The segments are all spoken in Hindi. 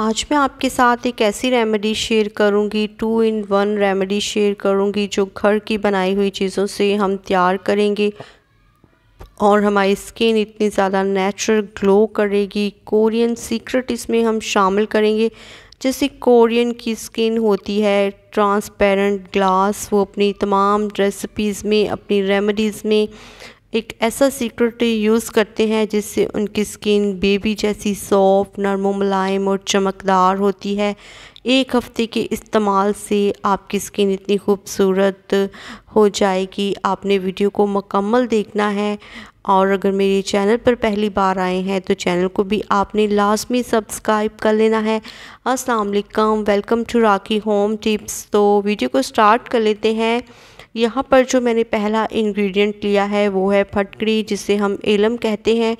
आज मैं आपके साथ एक ऐसी रेमेडी शेयर करूंगी two in one remedy share करूंगी जो घर की बनाई हुई चीज़ों से हम तैयार करेंगे और हमारी स्किन इतनी ज़्यादा नेचुरल ग्लो करेगी कोरियन सीक्रेट इसमें हम शामिल करेंगे जैसे कोरियन की स्किन होती है ट्रांसपेरेंट ग्लास वो अपनी तमाम रेसिपीज़ में अपनी रेमेडीज़ में एक ऐसा सीक्रेट यूज़ करते हैं जिससे उनकी स्किन बेबी जैसी सॉफ्ट नरम मुलायम और चमकदार होती है एक हफ़्ते के इस्तेमाल से आपकी स्किन इतनी खूबसूरत हो जाएगी आपने वीडियो को मकम्मल देखना है और अगर मेरे चैनल पर पहली बार आए हैं तो चैनल को भी आपने लाजमी सब्सक्राइब कर लेना है अस्सलाम वालेकुम welcome to Rakhi home tips तो वीडियो को स्टार्ट कर लेते हैं यहाँ पर जो मैंने पहला इंग्रेडिएंट लिया है वो है फटकड़ी जिसे हम एलम कहते हैं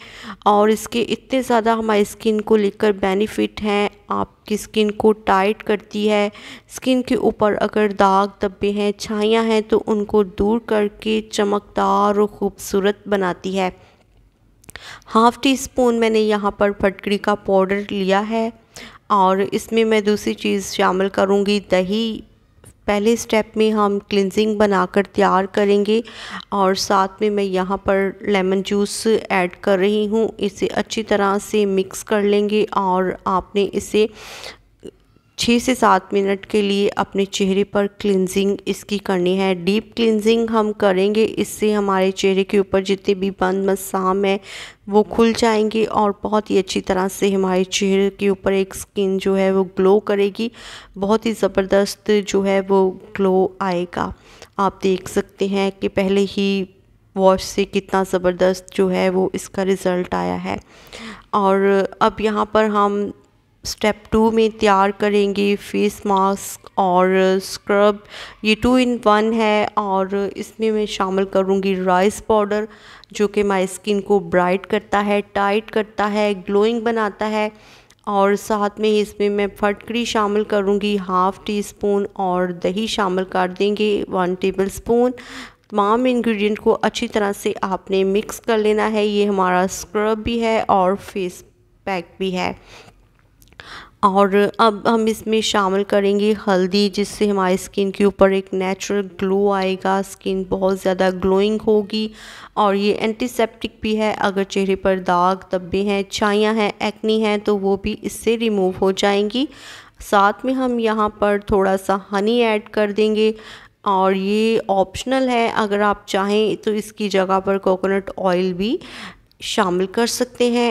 और इसके इतने ज़्यादा हमारी स्किन को लेकर बेनिफिट हैं आपकी स्किन को टाइट करती है स्किन के ऊपर अगर दाग धब्बे हैं छाइयाँ हैं तो उनको दूर करके चमकदार और ख़ूबसूरत बनाती है हाफ़ टी स्पून मैंने यहाँ पर फटकड़ी का पाउडर लिया है और इसमें मैं दूसरी चीज़ शामिल करूँगी दही पहले स्टेप में हम क्लिनजिंग बनाकर तैयार करेंगे और साथ में मैं यहाँ पर लेमन जूस ऐड कर रही हूँ इसे अच्छी तरह से मिक्स कर लेंगे और आपने इसे छः से सात मिनट के लिए अपने चेहरे पर क्लिनजिंग इसकी करनी है डीप क्लिनजिंग हम करेंगे इससे हमारे चेहरे के ऊपर जितने भी बंद मसाम है वो खुल जाएंगे और बहुत ही अच्छी तरह से हमारे चेहरे के ऊपर एक स्किन जो है वो ग्लो करेगी बहुत ही ज़बरदस्त जो है वो ग्लो आएगा आप देख सकते हैं कि पहले ही वॉश से कितना ज़बरदस्त जो है वो इसका रिज़ल्ट आया है और अब यहाँ पर हम स्टेप टू में तैयार करेंगे फेस मास्क और स्क्रब ये टू इन वन है और इसमें मैं शामिल करूँगी राइस पाउडर जो कि माई स्किन को ब्राइट करता है टाइट करता है ग्लोइंग बनाता है और साथ में इसमें मैं फटकड़ी शामिल करूँगी हाफ़ टी स्पून और दही शामिल कर देंगे वन टेबल स्पून तमाम इन्ग्रीडियंट को अच्छी तरह से आपने मिक्स कर लेना है ये हमारा स्क्रब भी है और फेस पैक भी है और अब हम इसमें शामिल करेंगे हल्दी जिससे हमारी स्किन के ऊपर एक नेचुरल ग्लो आएगा स्किन बहुत ज़्यादा ग्लोइंग होगी और ये एंटीसेप्टिक भी है अगर चेहरे पर दाग धब्बे हैं छाइयाँ हैं एक्नी हैं तो वो भी इससे रिमूव हो जाएंगी साथ में हम यहाँ पर थोड़ा सा हनी ऐड कर देंगे और ये ऑप्शनल है अगर आप चाहें तो इसकी जगह पर कोकोनट ऑयल भी शामिल कर सकते हैं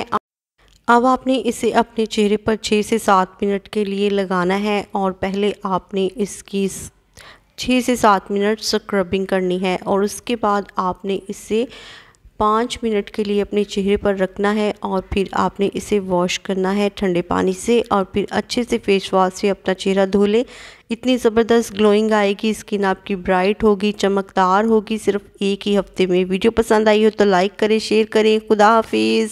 अब आपने इसे अपने चेहरे पर छः से सात मिनट के लिए लगाना है और पहले आपने इसकी छः से सात मिनट स्क्रबिंग करनी है और उसके बाद आपने इसे पाँच मिनट के लिए अपने चेहरे पर रखना है और फिर आपने इसे वॉश करना है ठंडे पानी से और फिर अच्छे से फेस वॉश से अपना चेहरा धो लें इतनी ज़बरदस्त ग्लोइंग आएगी स्किन आपकी ब्राइट होगी चमकदार होगी सिर्फ एक ही हफ्ते में वीडियो पसंद आई हो तो लाइक करें शेयर करें खुदा हाफिज़